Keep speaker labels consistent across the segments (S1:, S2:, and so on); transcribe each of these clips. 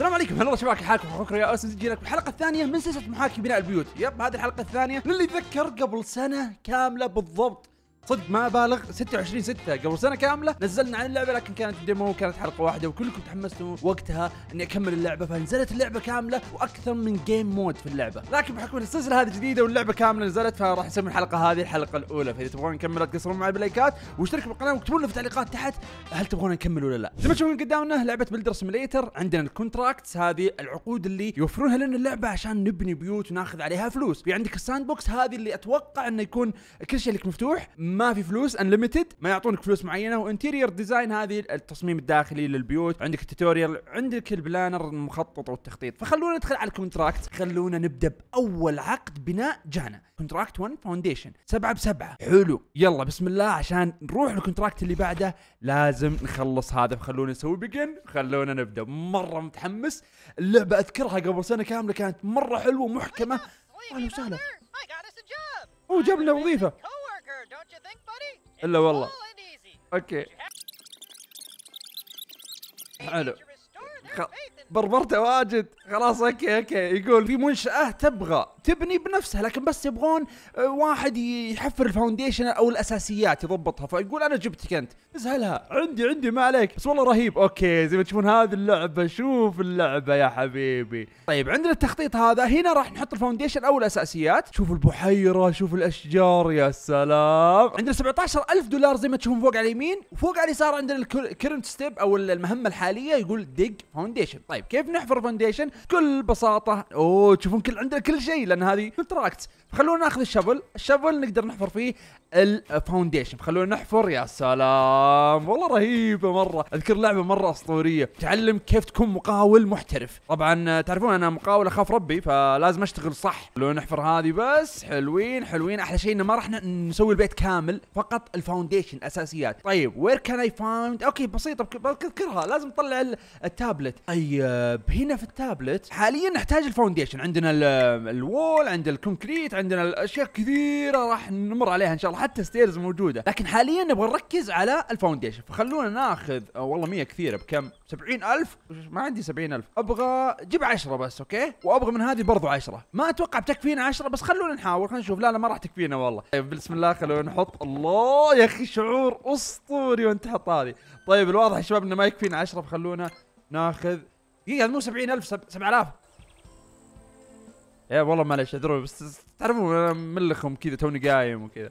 S1: السلام عليكم هلا والله شباب حالكم اخوكم يا اوسن جينا لكم الحلقه الثانيه من سلسله محاكي بناء البيوت يب هذه الحلقه الثانيه للي يتذكر قبل سنه كامله بالضبط صدق ما ابالغ 26 6 قبل سنه كامله نزلنا عن اللعبه لكن كانت ديمو وكانت حلقه واحده وكلكم تحمستوا وقتها اني اكمل اللعبه فنزلت اللعبه كامله واكثر من جيم مود في اللعبه لكن بحكم ان السلسله هذه جديده واللعبه كامله نزلت فراح اسمي الحلقه هذه الحلقه الاولى فاذا تبغون نكمل تقصرون معي بلايكات واشتركوا بالقناه واكتبوا لنا في التعليقات تحت هل تبغون نكمل ولا لا زي ما تشوفون قدامنا لعبه بلدر سيميليتر عندنا الكونتراكتس هذه العقود اللي يوفرونها لنا اللعبه عشان نبني بيوت وناخذ عليها فلوس في عندك الساند بوكس هذه اللي اتوقع انه يكون كل شيء لك مفتوح ما في فلوس انليمتد ما يعطونك فلوس معينه وانتيرير ديزاين هذه التصميم الداخلي للبيوت عندك التوتوريال عندك البلانر المخطط والتخطيط فخلونا ندخل على الكونتراكت خلونا نبدا باول عقد بناء جانا كونتراكت 1 فاونديشن 7 ب 7 حلو يلا بسم الله عشان نروح للكونتراكت اللي بعده لازم نخلص هذا فخلونا نسوي بيجن خلونا نبدا مره متحمس اللعبه اذكرها قبل سنه كامله كانت مره حلوه ومحكمه اهلا وسهلا هو جاب لنا وظيفه الا والله اوكي حلو بربرته واجد خلاص اوكي اوكي يقول في منشاه تبغى تبني بنفسها لكن بس يبغون آه، واحد يحفر الفاونديشن او الاساسيات يضبطها فيقول انا جبتك انت اسهلها عندي عندي ما عليك بس والله رهيب اوكي زي ما تشوفون هذه اللعبه شوف اللعبه يا حبيبي طيب عندنا التخطيط هذا هنا راح نحط الفاونديشن او الاساسيات شوف البحيره شوف الاشجار يا سلام عندنا 17000 دولار زي ما تشوفون فوق على اليمين وفوق على اليسار عندنا الكرنت ستيب او المهمه الحاليه يقول ديج فاونديشن طيب طيب كيف نحفر فونديشن بكل بساطه اوه تشوفون كل عندنا كل شيء لان هذه كونتراكت فخلونا ناخذ الشبل الشبل نقدر نحفر فيه الفاونديشن خلونا نحفر يا سلام والله رهيبه مره اذكر لعبه مره اسطوريه تعلم كيف تكون مقاول محترف طبعا تعرفون انا مقاول اخاف ربي فلازم اشتغل صح خلونا نحفر هذه بس حلوين حلوين احلى شيء انه ما راح نسوي البيت كامل فقط الفاونديشن اساسيات طيب وير كان اي فاوند اوكي بسيطه بذكرها لازم نطلع التابلت طيب هنا في التابلت حاليا نحتاج الفاونديشن عندنا الوول عندنا الكونكريت عندنا الاشياء كثيره راح نمر عليها ان شاء الله وحتى ستيرز موجوده لكن حاليا نبغى نركز على الفاونديشن فخلونا ناخذ آه، والله 100 كثيره بكم 70000 ما عندي 70000 ابغى جيب 10 بس اوكي وابغى من هذه برضو 10 ما اتوقع بتكفينا 10 بس خلونا نحاول خلينا نشوف لا لا ما راح تكفينا والله طيب بسم الله خلونا نحط الله يا اخي شعور اسطوري وانت تحط هذه طيب الواضح يا شباب انه ما يكفينا 10 فخلونا ناخذ دقيقه مو 70000 7000 ايه والله معلش اعذروني بس تعرفون ملخهم كذا توني قايم وكذا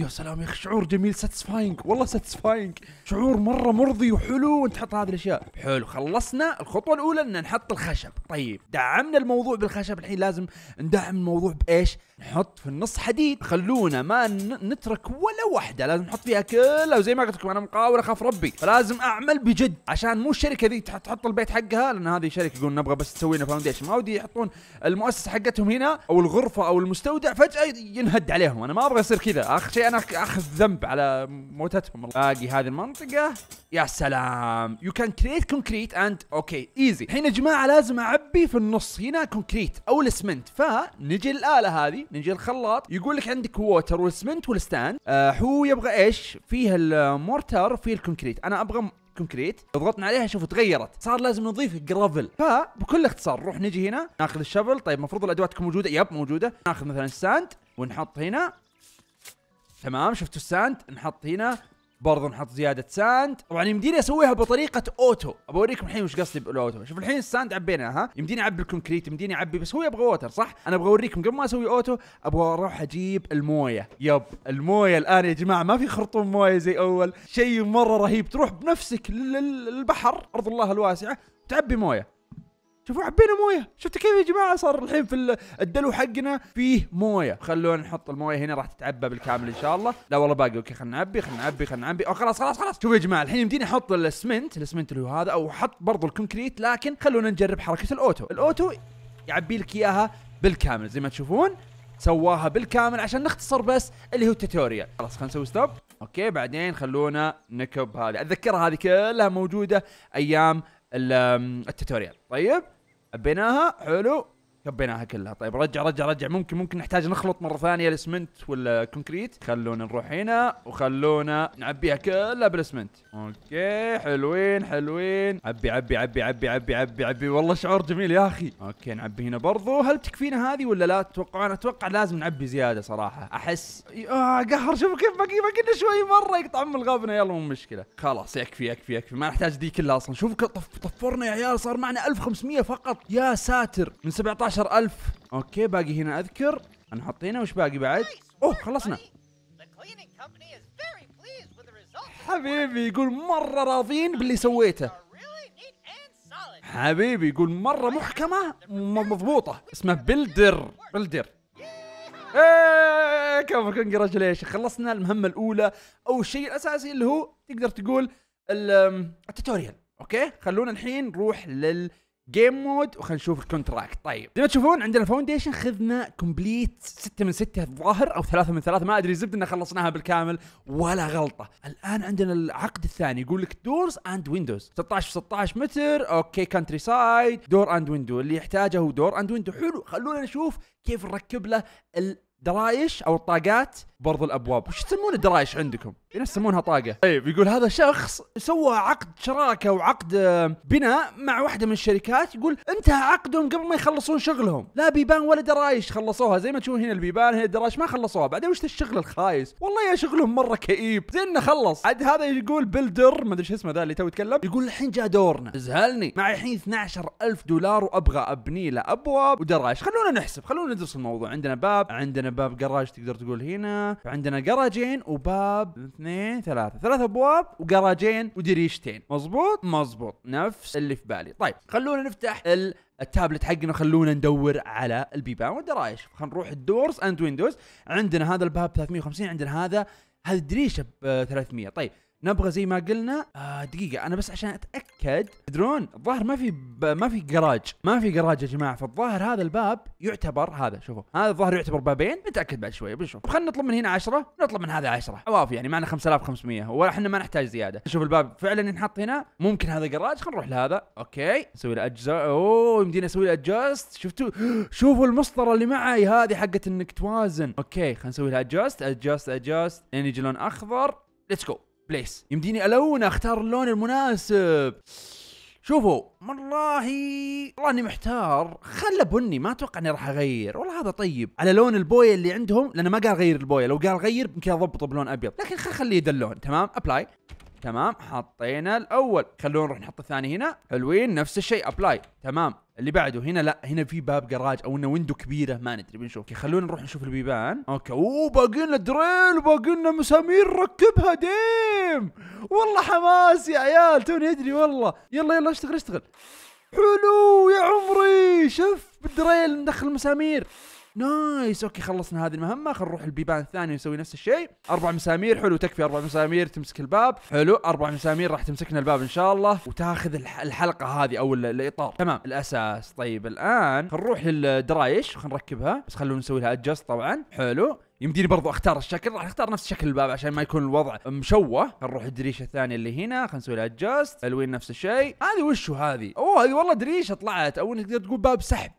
S1: يا سلام يا اخي شعور جميل ساتسفاينج والله ساتسفاينج شعور مره مرضي وحلو وانت تحط هذه الاشياء حلو خلصنا الخطوه الاولى ان نحط الخشب طيب دعمنا الموضوع بالخشب الحين لازم ندعم الموضوع بايش نحط في النص حديد خلونا ما نترك ولا واحده لازم نحط فيها كلها وزي ما قلت لكم انا مقاول اخاف ربي فلازم اعمل بجد عشان مو الشركه ذي تحط البيت حقها لان هذه شركه يقول نبغى بس تسوي لنا فاونديشن ما ودي يحطون المؤسسه حقتهم هنا او الغرفه او المستودع فجاه ينهد عليهم انا ما ابغى يصير كذا اخر شيء انا اخذ ذنب على موتتهم باقي هذه المنطقه يا سلام يو كان كريت كونكريت اند اوكي ايزي الحين يا جماعه لازم اعبي في النص هنا كونكريت او الاسمنت فنجي الاله هذه نجي الخلاط يقول لك عندك ووتر والاسمنت والستاند آه هو يبغى ايش فيه المورتر وفيه الكونكريت انا ابغى كونكريت ضغطنا عليها شوف تغيرت صار لازم نضيف جرافل فبكل اختصار نروح نجي هنا ناخذ الشفل طيب المفروض الادوات تكون موجوده يب موجوده ناخذ مثلا ساند ونحط هنا تمام شفتوا الساند نحط هنا برضو نحط زياده ساند طبعا يمديني اسويها بطريقه اوتو ابغى اوريكم الحين وش قصدي بالاوتو شوف الحين الساند عبيناها يمديني اعبي الكونكريت يمديني اعبي بس هو يبغى ووتر صح انا ابغى اوريكم قبل ما اسوي اوتو ابغى اروح اجيب المويه يب المويه الان يا جماعه ما في خرطوم مويه زي اول شيء مره رهيب تروح بنفسك للبحر ارض الله الواسعه تعبي مويه شوفوا حبينا مويه شفتوا كيف يا جماعه صار الحين في الدلو حقنا فيه مويه خلونا نحط المويه هنا راح تتعبى بالكامل ان شاء الله لا والله باقي اوكي خلنا نعبي خلنا نعبي خلنا نعبي أو خلاص خلاص خلاص شوفوا يا جماعه الحين يمديني احط الاسمنت الاسمنت اللي هو هذا او احط برضو الكونكريت لكن خلونا نجرب حركه الاوتو الاوتو يعبي لك اياها بالكامل زي ما تشوفون سواها بالكامل عشان نختصر بس اللي هو التوتوريال خلاص خلينا نسوي ستوب اوكي بعدين خلونا نكب هذه اتذكرها هذه كلها موجوده ايام التوتوريال طيب بناها حلو كبيناها كلها طيب رجع رجع رجع ممكن ممكن نحتاج نخلط مره ثانيه الاسمنت ولا كونكريت خلونا نروح هنا وخلونا نعبيها كلها بالاسمنت اوكي حلوين حلوين عبي عبي عبي عبي عبي عبي عبي والله شعور جميل يا اخي اوكي نعبي هنا برضو هل تكفينا هذه ولا لا تتوقعون اتوقع لازم نعبي زياده صراحه احس اه قهر شوف كيف باقي باقي لنا شوي مره يقطع ام الغبنه يلا مو مشكله خلاص يكفي يكفي يكفي ما نحتاج دي كلها اصلا شوف طفرنا يا عيال صار معنا 1500 فقط يا ساتر من 17 12000 اوكي باقي هنا اذكر انا حطينا وش باقي بعد اوه خلصنا حبيبي يقول مره راضين باللي سويته حبيبي يقول مره محكمه مضبوطه اسمه بلدر بلدر ايه كفو كونجراتيليشن خلصنا المهمه الاولى او الشيء الاساسي اللي هو تقدر تقول التوتوريال اوكي خلونا الحين نروح لل جيم مود وخلينا نشوف الكونتراكت طيب زي ما تشوفون عندنا الفاونديشن خذنا كومبليت 6 من 6 الظاهر او 3 من 3 ما ادري زبد ان خلصناها بالكامل ولا غلطه الان عندنا العقد الثاني يقول لك دورز اند ويندوز 16 في 16 متر اوكي كانتري سايد دور اند ويندو اللي يحتاجه هو دور اند ويندو حلو خلونا نشوف كيف نركب له درايش او الطاقات برضو الابواب وش تسمون الدرايش عندكم ناس يسمونها طاقه طيب يقول هذا شخص سوى عقد شراكه وعقد بناء مع واحده من الشركات يقول انتهى عقدهم قبل ما يخلصون شغلهم لا بيبان ولا درايش خلصوها زي ما تشوفون هنا البيبان هنا الدرايش ما خلصوها بعدين وش الشغل الخايس والله يا شغلهم مره كئيب زين خلص عاد هذا يقول بلدر ما ادري ايش اسمه ذا اللي تو يتكلم يقول الحين جاء دورنا ازهلني معي الحين 12000 دولار وابغى ابني له ابواب ودرايش خلونا نحسب خلونا ندرس الموضوع عندنا باب عندنا باب جراج تقدر تقول هنا عندنا جراجين وباب اثنين ثلاثة ثلاث ابواب وجراجين ودريشتين مظبوط مظبوط نفس اللي في بالي طيب خلونا نفتح ال التابلت حقنا خلونا ندور على البيبان والدرايش خلينا نروح الدورز اند ويندوز عندنا هذا الباب 350 عندنا هذا هذه الدريشه ب 300 طيب نبغى زي ما قلنا آه دقيقة أنا بس عشان أتأكد تدرون الظاهر ما في ب... ما في جراج ما في جراج يا جماعة فالظاهر هذا الباب يعتبر هذا شوفوا هذا الظاهر يعتبر بابين نتأكد بعد شوية بنشوف خلينا نطلب من هنا 10 نطلب من هذا 10 عوافي يعني معنا 5500 واحنا ما نحتاج زيادة نشوف الباب فعلا ينحط هنا ممكن هذا جراج خلينا نروح لهذا أوكي نسوي له أجزاء أوه يمدينا نسوي له أدجاست شفتوا شوفوا المسطرة اللي معي هذه حقت إنك توازن أوكي خلينا نسوي له أدجاست أدجاست أدجاست لين يجي لون أخضر ليتس جو بليس يمديني الونه اختار اللون المناسب شوفوا والله والله اني محتار خله بني ما اتوقع اني راح اغير والله هذا طيب على لون البويه اللي عندهم لانه ما قال غير البويه لو قال غير يمكن اضبطه بلون ابيض لكن خليه ذا اللون تمام ابلاي تمام حطينا الاول خلونا نروح نحط الثاني هنا حلوين نفس الشيء ابلاي تمام اللي بعده هنا لا هنا في باب جراج او انه ويندو كبيره ما ندري بنشوف اوكي خلونا نروح نشوف البيبان اوكي اوه باقي لنا دريل وباقي لنا مسامير ركبها ديم والله حماس يا عيال توني ادري والله يلا يلا اشتغل اشتغل حلو يا عمري شوف بالدريل ندخل مسامير نايس اوكي خلصنا هذه المهمه خلينا نروح البيبان الثاني نسوي نفس الشيء اربع مسامير حلو تكفي اربع مسامير تمسك الباب حلو اربع مسامير راح تمسكنا الباب ان شاء الله وتاخذ الحلقه هذه او الاطار تمام الاساس طيب الان خلينا نروح للدرايش خلينا نركبها بس خلونا نسوي لها ادجست طبعا حلو يمديني برضو اختار الشكل راح اختار نفس شكل الباب عشان ما يكون الوضع مشوه نروح الدريشه الثانيه اللي هنا خلينا نسوي لها ادجست الوين نفس الشيء هذه وشو هذه اوه هذه والله دريشه طلعت او تقدر تقول باب سحب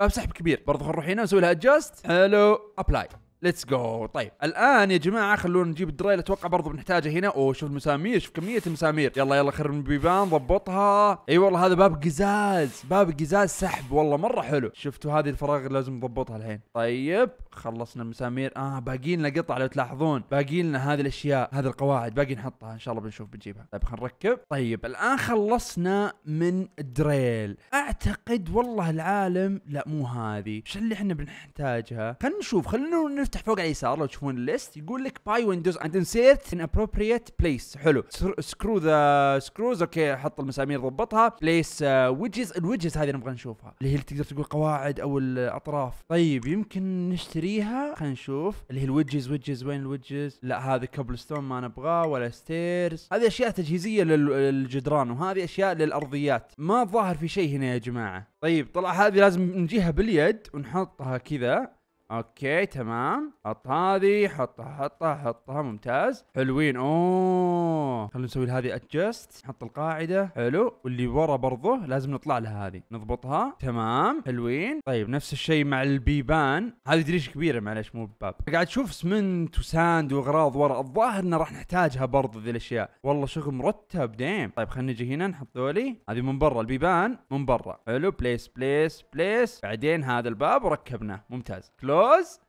S1: باب سحب كبير برضو خلينا نروح هنا نسوي لها ادجست حلو ابلاي ليتس جو طيب الان يا جماعه خلونا نجيب الدريل اتوقع برضو بنحتاجه هنا اوه شوف المسامير شوف كميه المسامير يلا يلا خرب من البيبان ضبطها اي أيوة والله هذا باب قزاز باب قزاز سحب والله مره حلو شفتوا هذه الفراغ لازم نضبطها الحين طيب خلصنا المسامير اه باقي لنا قطع لو تلاحظون باقي لنا هذه الاشياء هذه القواعد باقي نحطها ان شاء الله بنشوف بنجيبها طيب خلينا نركب طيب الان خلصنا من دريل اعتقد والله العالم لا مو هذه ايش اللي احنا بنحتاجها خلينا نشوف خلينا نفتح فوق على اليسار لو تشوفون الليست يقول لك باي ويندوز اند انسيرت ان ابروبريت بليس حلو سكرو ذا سكروز اوكي حط المسامير ضبطها بليس ويدجز الويدجز هذه نبغى نشوفها اللي هي اللي تقدر تقول قواعد او الاطراف طيب يمكن نشتري نشتريها خلينا نشوف اللي هي الوجز وجز وين الوجز لا هذه كبل ستون ما نبغاه ولا ستيرز هذه اشياء تجهيزيه للجدران وهذه اشياء للارضيات ما ظاهر في شيء هنا يا جماعه طيب طلع هذه لازم نجيها باليد ونحطها كذا اوكي تمام حط هذه حطها حطها حطها ممتاز حلوين اوه خلينا نسوي هذه ادجست نحط القاعده حلو واللي ورا برضه لازم نطلع لها هذه نضبطها تمام حلوين طيب نفس الشيء مع البيبان هذه دريش كبيره معلش مو باب قاعد اشوف سمنت وساند واغراض ورا الظاهر انه راح نحتاجها برضه ذي الاشياء والله شغل مرتب ديم طيب خلينا نجي هنا نحط ذولي هذه من برا البيبان من برا حلو بليس بليس بليس بعدين هذا الباب وركبناه ممتاز كلو كلوز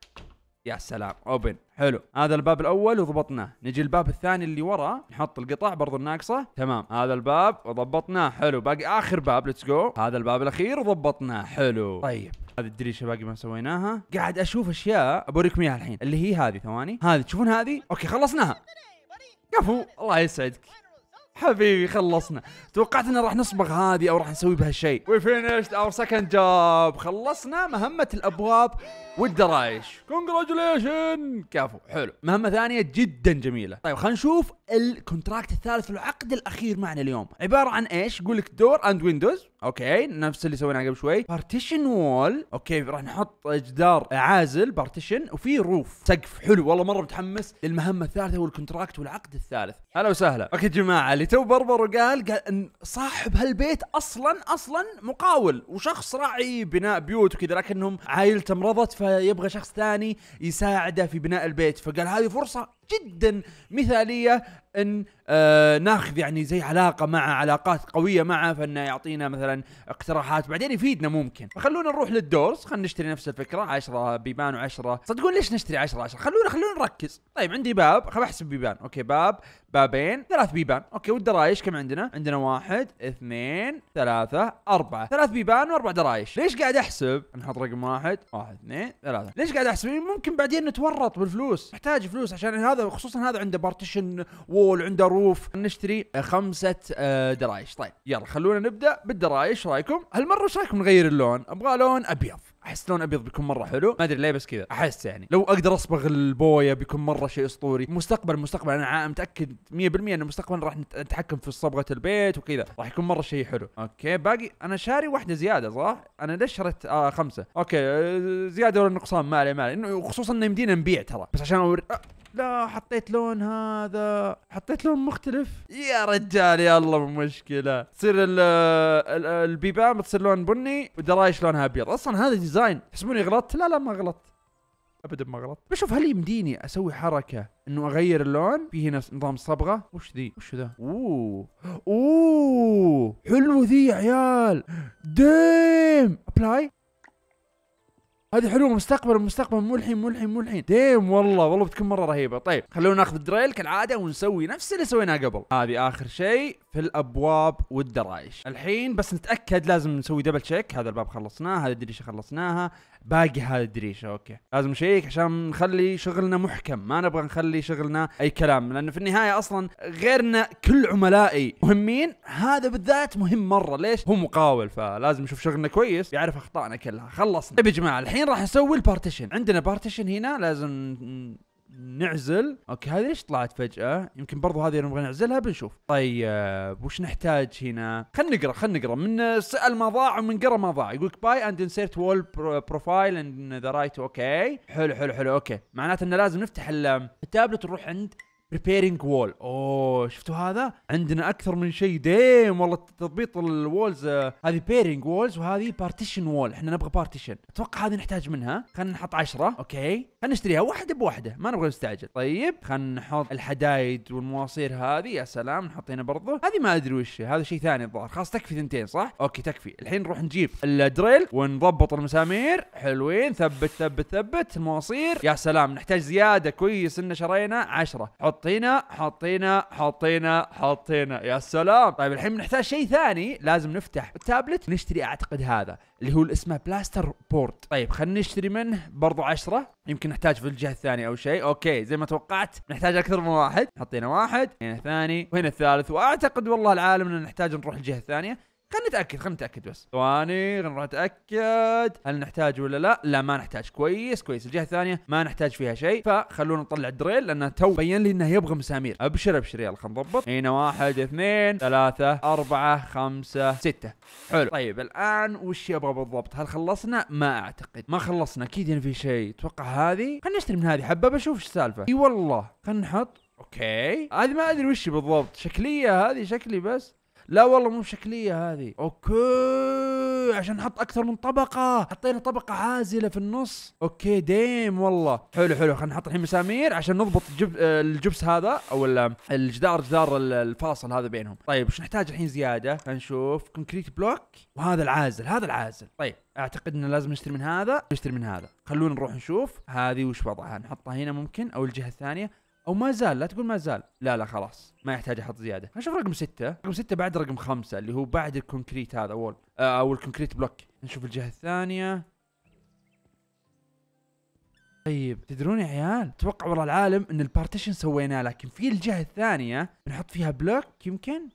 S1: يا سلام اوبن حلو هذا الباب الاول وضبطناه نجي الباب الثاني اللي ورا نحط القطع برضو الناقصه تمام هذا الباب وضبطناه حلو باقي اخر باب ليتس جو هذا الباب الاخير وضبطناه حلو طيب هذه الدريشه باقي ما سويناها قاعد اشوف اشياء بوريكم اياها الحين اللي هي هذه ثواني هذه تشوفون هذه اوكي خلصناها كفو الله يسعدك حبيبي خلصنا توقعت ان راح نصبغ هذه او راح نسوي بها شيء وي فينيشت اور سكند جوب خلصنا مهمه الابواب والدرايش كونجراتوليشن كفو حلو مهمه ثانيه جدا جميله طيب خلينا نشوف الكونتراكت الثالث والعقد الاخير معنا اليوم عباره عن ايش يقول لك دور اند ويندوز اوكي نفس اللي سويناه قبل شوي بارتيشن وول اوكي راح نحط جدار عازل بارتيشن وفي روف سقف حلو والله مره متحمس للمهمه الثالثه والكونتراكت والعقد الثالث هلا وسهلا اوكي جماعه اللي تو بربر وقال قال ان صاحب هالبيت اصلا اصلا مقاول وشخص راعي بناء بيوت وكذا لكنهم عائلته مرضت فيبغى شخص ثاني يساعده في بناء البيت فقال هذه فرصه جدا مثاليه ان آه ناخذ يعني زي علاقه مع علاقات قويه معه فانه يعطينا مثلا اقتراحات بعدين يفيدنا ممكن فخلونا نروح للدورز خلينا نشتري نفس الفكره 10 بيبان و10 صدقون ليش نشتري 10 10 خلونا خلونا نركز طيب عندي باب خل احسب بيبان اوكي باب بابين ثلاث بيبان اوكي والدرايش كم عندنا عندنا واحد اثنين ثلاثة أربعة ثلاث بيبان وأربع درايش ليش قاعد أحسب نحط رقم واحد واحد اثنين ثلاثة ليش قاعد أحسب يعني ممكن بعدين نتورط بالفلوس نحتاج فلوس عشان هذا خصوصا هذا عنده بارتيشن وول عنده روف نشتري خمسة آه، درايش طيب يلا خلونا نبدأ بالدرايش رايكم هالمرة ايش رايكم نغير اللون ابغى لون ابيض احس لون ابيض بيكون مره حلو ما ادري ليه بس كذا احس يعني لو اقدر اصبغ البويه بيكون مره شيء اسطوري مستقبل مستقبل انا متاكد 100% انه مستقبل راح نتحكم في صبغه البيت وكذا راح يكون مره شيء حلو اوكي باقي انا شاري واحده زياده صح انا ليش شريت آه خمسه اوكي آه، زياده ولا نقصان ما عليه ما عليه خصوصا انه يمدينا نبيع ترى بس عشان أور... آه لا حطيت لون هذا حطيت لون مختلف يا رجال يلا مو مشكله تصير البيبان بتصير لون بني ودرايش لونها ابيض اصلا هذا ديزاين تحسبوني غلطت لا لا ما غلطت ابدا ما غلط بشوف هل يمديني اسوي حركه انه اغير اللون في هنا نظام صبغه وش ذي وش ذا اوه اوه حلو ذي يا عيال ديم ابلاي هذه حلوه مستقبل مستقبل مو الحين مو الحين مو الحين ديم والله والله بتكون مره رهيبه طيب خلونا ناخذ الدريل كالعاده ونسوي نفس اللي سويناه قبل هذه اخر شيء في الابواب والدرايش الحين بس نتاكد لازم نسوي دبل تشيك هذا الباب خلصناه هذه الدريشه خلصناها باقي هذه الدريشه اوكي لازم نشيك عشان نخلي شغلنا محكم ما نبغى نخلي شغلنا اي كلام لانه في النهايه اصلا غيرنا كل عملائي مهمين هذا بالذات مهم مره ليش هو مقاول فلازم يشوف شغلنا كويس يعرف اخطائنا كلها خلصنا طيب يا جماعه الحين راح نسوي البارتيشن عندنا بارتيشن هنا لازم نعزل اوكي هذه ليش طلعت فجاه يمكن برضو هذه نبغى نعزلها بنشوف طيب وش نحتاج هنا خلينا نقرا خلينا نقرا من سال ما ضاع ومن قرا ما ضاع يقولك باي اند انسيرت وول بروفايل اند ذا رايت اوكي حلو حلو حلو اوكي معناته انه لازم نفتح التابلت ونروح عند ريبيرنج وول اوه شفتوا هذا عندنا اكثر من شيء ديم والله تضبيط الوولز آه، هذه بيرنج وولز وهذه بارتيشن وول احنا نبغى بارتيشن اتوقع هذه نحتاج منها خلينا نحط 10 اوكي خلينا نشتريها واحده بواحده ما نبغى نستعجل طيب خلينا نحط الحدايد والمواصير هذه يا سلام نحط هنا برضه هذه ما ادري وش هذا شيء ثاني الظاهر خلاص تكفي ثنتين صح اوكي تكفي الحين نروح نجيب الدريل ونضبط المسامير حلوين ثبت ثبت ثبت المواصير يا سلام نحتاج زياده كويس ان شرينا 10 حط حطينا حطينا حطينا حطينا يا سلام طيب الحين بنحتاج شيء ثاني لازم نفتح التابلت نشتري اعتقد هذا اللي هو اسمه بلاستر بورت طيب خلينا نشتري منه برضو عشرة يمكن نحتاج في الجهه الثانيه او شيء اوكي زي ما توقعت نحتاج اكثر من واحد حطينا واحد هنا ثاني وهنا الثالث واعتقد والله العالم ان نحتاج نروح الجهه الثانيه خلينا نتاكد خلينا نتاكد بس ثواني نروح نتاكد هل نحتاج ولا لا لا ما نحتاج كويس كويس الجهه الثانيه ما نحتاج فيها شيء فخلونا نطلع الدريل لانه تو بين لي انه يبغى مسامير ابشر ابشر يلا خلينا نضبط هنا واحد اثنين ثلاثه اربعه خمسه سته حلو طيب الان وش يبغى بالضبط هل خلصنا ما اعتقد ما خلصنا اكيد في شيء اتوقع هذه خلينا نشتري من هذه حبه بشوف ايش السالفه اي والله خلينا نحط اوكي هذه ما ادري وش بالضبط شكليه هذه شكلي بس لا والله مو بشكليه هذه اوكي عشان نحط اكثر من طبقه حطينا طبقه عازله في النص اوكي ديم والله حلو حلو خلينا نحط الحين مسامير عشان نضبط الجب... الجبس هذا او الجدار جدار الفاصل هذا بينهم طيب وش نحتاج الحين زياده خلينا نشوف كونكريت بلوك وهذا العازل هذا العازل طيب اعتقد انه لازم نشتري من هذا نشتري من هذا خلونا نروح نشوف هذه وش وضعها نحطها هنا ممكن او الجهه الثانيه او ما زال لا تقول ما زال لا لا خلاص ما يحتاج احط زياده نشوف رقم ستة رقم ستة بعد رقم خمسة اللي هو بعد الكونكريت هذا اول آه، او الكونكريت بلوك نشوف الجهه الثانيه طيب تدرون يا عيال اتوقع والله العالم ان البارتيشن سويناه لكن في الجهه الثانيه بنحط فيها بلوك يمكن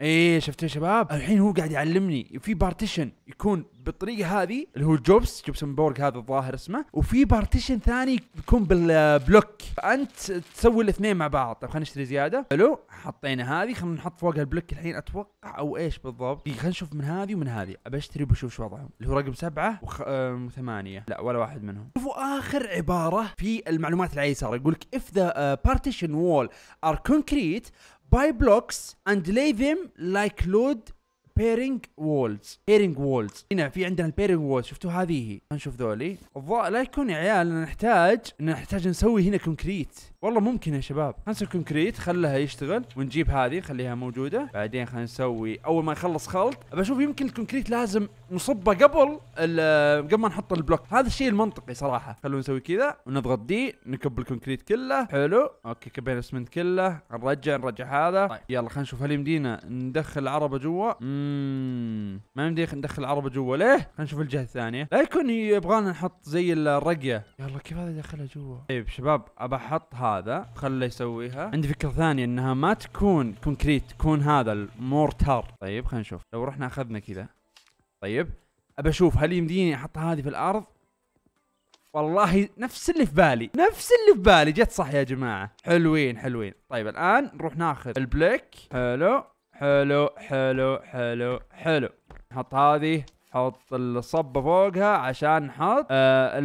S1: ايه شفتوا يا شباب الحين هو قاعد يعلمني في بارتيشن يكون بالطريقه هذه اللي هو جوبس جوبسون بورغ هذا الظاهر اسمه وفي بارتيشن ثاني يكون بالبلوك فانت تسوي الاثنين مع بعض طيب خلينا نشتري زياده حلو حطينا هذه خلينا نحط فوقها البلوك الحين اتوقع او ايش بالضبط خلينا نشوف من هذه ومن هذه ابى اشتري وبشوف شو وضعهم اللي هو رقم سبعه وثمانيه لا ولا واحد منهم شوفوا اخر عباره في المعلومات اللي على اليسار يقول لك اف ذا بارتيشن وول ار كونكريت buy blocks and lay them like load بيرنج وولز بيرنج وولز هنا في عندنا البيرنج وولز شفتوا هذه نشوف ذولي الضوء لا يكون يا عيال نحتاج نحتاج نسوي هنا كونكريت والله ممكن يا شباب نسوي كونكريت خلها يشتغل ونجيب هذه خليها موجوده بعدين خلينا نسوي اول ما يخلص خلط بشوف يمكن الكونكريت لازم نصبه قبل قبل ما نحط البلوك هذا الشيء المنطقي صراحه خلونا نسوي كذا ونضغط دي نكب الكونكريت كله حلو اوكي كبينا الاسمنت كله نرجع نرجع هذا طيب يلا خلينا نشوف هل يمدينا ندخل العربه جوا ما نمدي ندخل العربه جوا ليه؟ خلينا نشوف الجهه الثانيه لا يكون يبغانا نحط زي الرقيه يلا كيف هذا يدخلها جوا؟ طيب شباب ابى احط هذا خله يسويها عندي فكره ثانيه انها ما تكون كونكريت تكون هذا المورتار طيب خلينا نشوف لو رحنا اخذنا كذا طيب ابى اشوف هل يمديني احط هذه في الارض والله نفس اللي في بالي نفس اللي في بالي جت صح يا جماعه حلوين حلوين طيب الان نروح ناخذ البليك حلو حلو حلو حلو حلو نحط هذه حط الصبة فوقها عشان نحط آه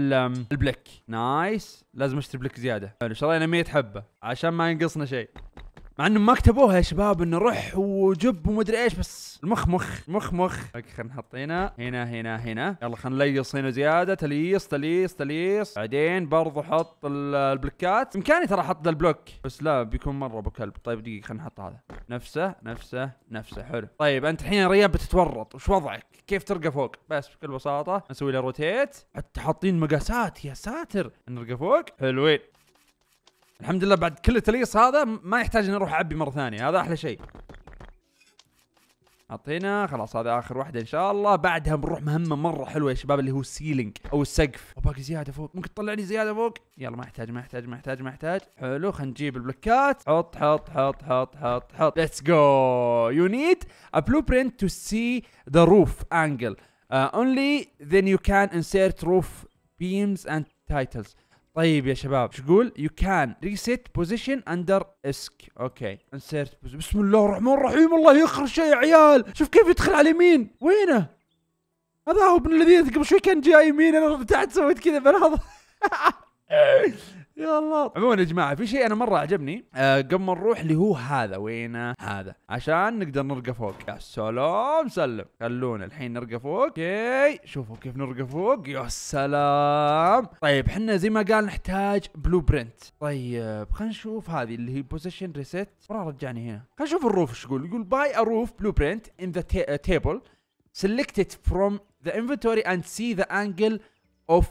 S1: البلك نايس لازم اشتري بلك زيادة حلو شرينا 100 حبة عشان ما ينقصنا شيء مع انهم ما كتبوها يا شباب انه روح وجب ومدري ايش بس المخ مخ مخ مخ خلينا نحط هنا هنا هنا يلا خلينا نليص هنا زياده تليص تليص تليص بعدين برضو حط البلوكات امكاني ترى حط البلوك بس لا بيكون مره ابو كلب طيب دقيقه خلينا نحط هذا نفسه نفسه نفسه حلو طيب انت الحين ريال بتتورط وش وضعك كيف ترقى فوق بس بكل بساطه نسوي له روتيت حتى حاطين مقاسات يا ساتر نرقى فوق حلوين الحمد لله بعد كل التليص هذا ما يحتاج اني اروح اعبي مره ثانيه هذا احلى شيء حطينا خلاص هذا اخر واحده ان شاء الله بعدها بنروح مهمه مره حلوه يا شباب اللي هو السيلينج او السقف وباقي زياده فوق ممكن تطلع لي زياده فوق يلا ما يحتاج ما يحتاج ما يحتاج ما يحتاج حلو خلينا نجيب البلوكات حط حط حط حط حط حط ليتس جو يو نيد ا بلو برنت تو سي ذا روف انجل اونلي ذن يو كان انسيرت روف بيمز اند تايتلز طيب يا شباب شو يقول يو كان ريسيت بوزيشن اندر اسك اوكي انسيرت بسم الله الرحمن الرحيم الله يخرج شيء يا عيال شوف كيف يدخل على اليمين وينه هذا هو ابن الذين قبل شوي كان جاي يمين انا تحت سويت كذا بنهض يا الله عموما يا جماعه في شيء انا مره عجبني آه قبل ما نروح اللي هو هذا وينه هذا عشان نقدر نرقى فوق يا سلام سلم خلونا الحين نرقى فوق اوكي شوفوا كيف نرقى فوق يا سلام طيب احنا زي ما قال نحتاج بلو برنت طيب خلينا نشوف هذه اللي هي بوزيشن ريسيت ورا رجعني هنا خلينا نشوف الروف ايش يقول يقول باي اروف بلو برنت ان ذا تيبل ات فروم ذا انفنتوري اند سي ذا انجل اوف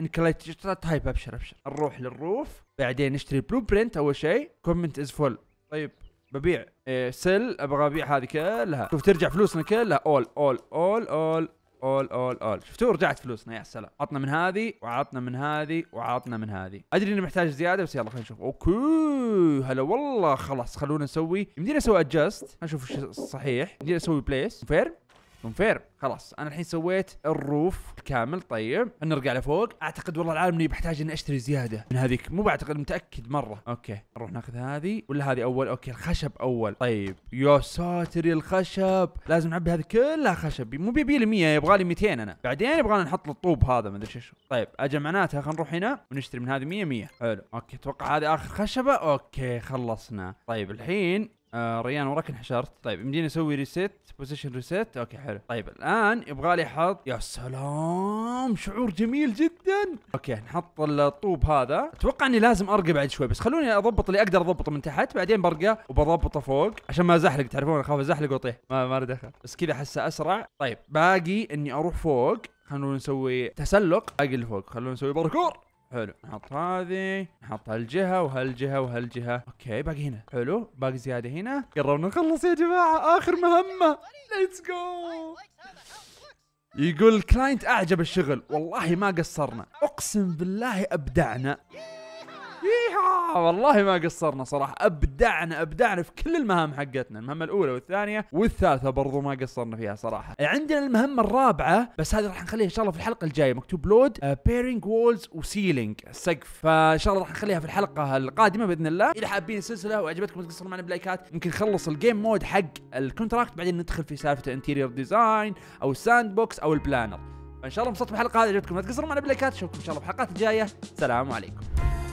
S1: انك لا تايب ابشر ابشر نروح للروف بعدين نشتري بلو برنت اول شيء كومنت از فول طيب ببيع سيل إيه، سل ابغى ابيع هذه كلها شوف ترجع فلوسنا كلها اول اول اول اول اول اول اول شفتوا رجعت فلوسنا يا سلام عطنا من هذه وعطنا من هذه وعطنا من هذه ادري اني محتاج زياده بس يلا خلينا نشوف اوكي هلا والله خلاص خلونا نسوي يمدينا اسوي ادجست نشوف ايش الصحيح يمدينا اسوي بليس فير كونفيرم خلاص انا الحين سويت الروف كامل طيب نرجع لفوق اعتقد والله العالم اني بحتاج اني اشتري زياده من هذيك مو بعتقد متاكد مره اوكي نروح ناخذ هذه ولا هذه اول اوكي الخشب اول طيب يا ساتر الخشب لازم نعبي هذه كلها خشب مو بيبي لي 100 يبغى لي 200 انا بعدين يبغانا نحط الطوب هذا ما ادري ايش طيب اجل معناتها خلينا نروح هنا ونشتري من هذه 100 100 حلو اوكي اتوقع هذه اخر خشبه اوكي خلصنا طيب الحين آه ريان وراك انحشرت طيب يمديني اسوي ريست بوزيشن ريست اوكي حلو طيب الان يبغى لي احط يا سلام شعور جميل جدا اوكي نحط الطوب هذا اتوقع اني لازم ارقى بعد شوي بس خلوني اضبط اللي اقدر اضبطه من تحت بعدين برقى وبضبطه فوق عشان ما ازحلق تعرفون اخاف ازحلق واطيح ما ما دخل بس كذا احسه اسرع طيب باقي اني اروح فوق خلونا نسوي تسلق باقي اللي فوق خلونا نسوي باركور حلو نحط هذه نحط هالجهه وهالجهه وهالجهه اوكي باقي هنا حلو باقي زياده هنا قربنا نخلص يا جماعه اخر مهمه ليتس جو يقول الكلاينت اعجب الشغل والله ما قصرنا اقسم بالله ابدعنا والله ما قصرنا صراحه ابدعنا ابدعنا في كل المهام حقتنا المهمه الاولى والثانيه والثالثه برضو ما قصرنا فيها صراحه عندنا المهمه الرابعه بس هذه راح نخليها ان شاء الله في الحلقه الجايه مكتوب لود بيرنج وولز وسيلينج السقف فان شاء الله راح نخليها في الحلقه القادمه باذن الله اذا حابين السلسله وعجبتكم تقصروا معنا بلايكات يمكن نخلص الجيم مود حق الكونتراكت بعدين ندخل في سالفه الانتيريور ديزاين او الساند بوكس او البلانر فان شاء الله انبسطتوا بالحلقه هذه عجبتكم لا تقصروا معنا بلايكات نشوفكم ان شاء الله في الحلقات الجايه سلام عليكم